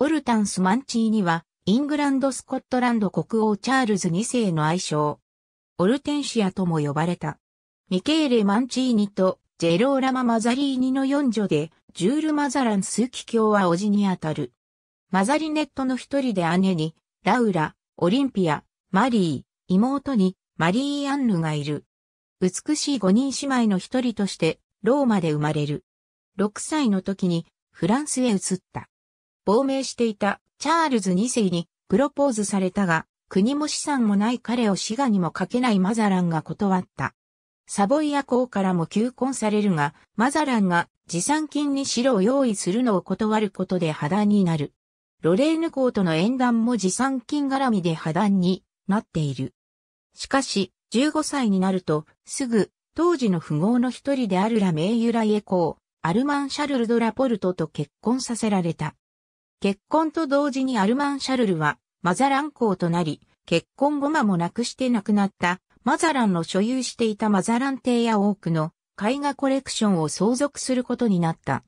オルタンス・マンチーニは、イングランド・スコットランド国王チャールズ2世の愛称、オルテンシアとも呼ばれた。ミケーレ・マンチーニとジェローラマ・マザリーニの四女で、ジュール・マザラン枢機教は叔父にあたる。マザリネットの一人で姉に、ラウラ、オリンピア、マリー、妹に、マリー・アンヌがいる。美しい五人姉妹の一人として、ローマで生まれる。6歳の時に、フランスへ移った。亡命していたチャールズ2世にプロポーズされたが、国も資産もない彼を滋賀にもかけないマザランが断った。サボイア公からも求婚されるが、マザランが持参金に白を用意するのを断ることで破談になる。ロレーヌ公との縁談も持参金絡みで破談になっている。しかし、15歳になると、すぐ、当時の富豪の一人であるラメーユライエ公、アルマン・シャルル・ド・ラポルトと結婚させられた。結婚と同時にアルマン・シャルルはマザラン公となり、結婚後間もなくして亡くなったマザランの所有していたマザラン邸や多くの絵画コレクションを相続することになった。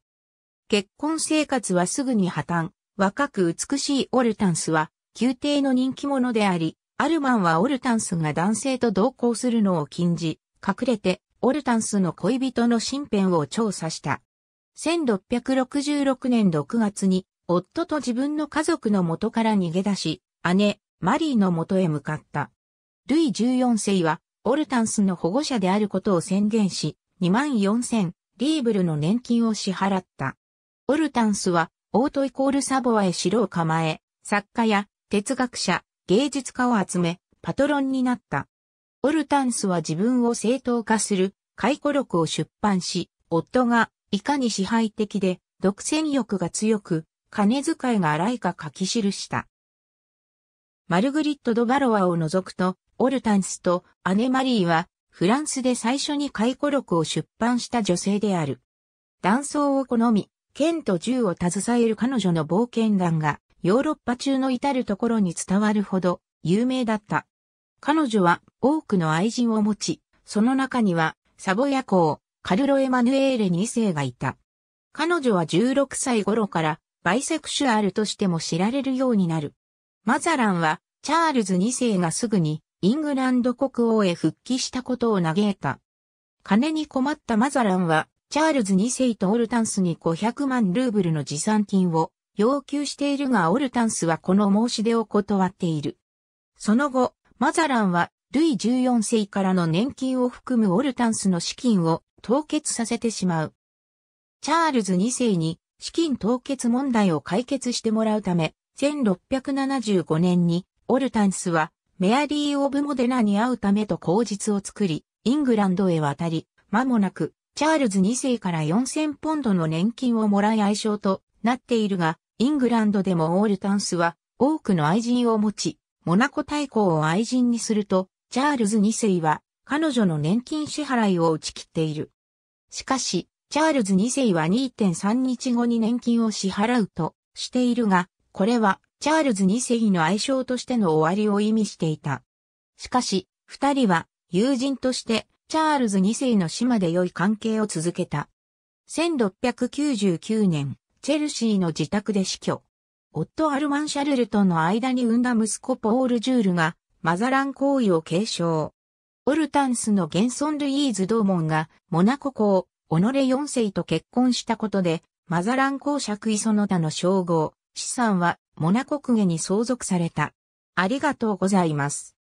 結婚生活はすぐに破綻。若く美しいオルタンスは宮廷の人気者であり、アルマンはオルタンスが男性と同行するのを禁じ、隠れてオルタンスの恋人の身辺を調査した。1666年6月に夫と自分の家族の元から逃げ出し、姉、マリーの元へ向かった。ルイ14世は、オルタンスの保護者であることを宣言し、24,000リーブルの年金を支払った。オルタンスは、オートイコールサボアへ城を構え、作家や哲学者、芸術家を集め、パトロンになった。オルタンスは自分を正当化する回顧録を出版し、夫がいかに支配的で独占欲が強く、金遣いが荒いか書き記した。マルグリット・ド・バロワを除くと、オルタンスとアネマリーは、フランスで最初に回顧録を出版した女性である。断層を好み、剣と銃を携える彼女の冒険団が、ヨーロッパ中の至るところに伝わるほど、有名だった。彼女は多くの愛人を持ち、その中には、サボヤ公、カルロ・エマヌエーレ2世がいた。彼女は16歳頃からバイセクシュアルとしても知られるようになる。マザランは、チャールズ2世がすぐに、イングランド国王へ復帰したことを嘆いた。金に困ったマザランは、チャールズ2世とオルタンスに500万ルーブルの持参金を要求しているがオルタンスはこの申し出を断っている。その後、マザランはルイ14世からの年金を含むオルタンスの資金を凍結させてしまう。チャールズ2世に資金凍結問題を解決してもらうため、1675年にオルタンスはメアリー・オブ・モデナに会うためと口実を作り、イングランドへ渡り、間もなくチャールズ2世から4000ポンドの年金をもらい愛称となっているが、イングランドでもオールタンスは多くの愛人を持ち、モナコ大公を愛人にすると、チャールズ2世は彼女の年金支払いを打ち切っている。しかし、チャールズ2世は2.3日後に年金を支払うとしているが、これはチャールズ2世の愛称としての終わりを意味していた。しかし、二人は友人としてチャールズ2世の島で良い関係を続けた。1699年、チェルシーの自宅で死去。夫アルマン・シャルルとの間に産んだ息子ポール・ジュールがマザラン行為を継承。オルタンスの現存ルイーズ・ドーモンがモナコ公己四世と結婚したことで、マザラン公爵磯その他の称号、資産はモナコ家に相続された。ありがとうございます。